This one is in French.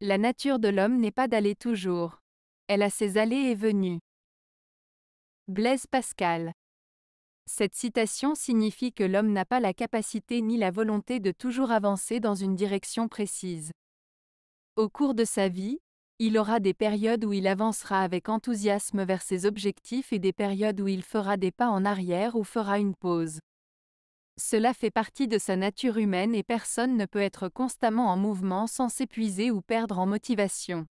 La nature de l'homme n'est pas d'aller toujours. Elle a ses allées et venues. Blaise Pascal. Cette citation signifie que l'homme n'a pas la capacité ni la volonté de toujours avancer dans une direction précise. Au cours de sa vie, il aura des périodes où il avancera avec enthousiasme vers ses objectifs et des périodes où il fera des pas en arrière ou fera une pause. Cela fait partie de sa nature humaine et personne ne peut être constamment en mouvement sans s'épuiser ou perdre en motivation.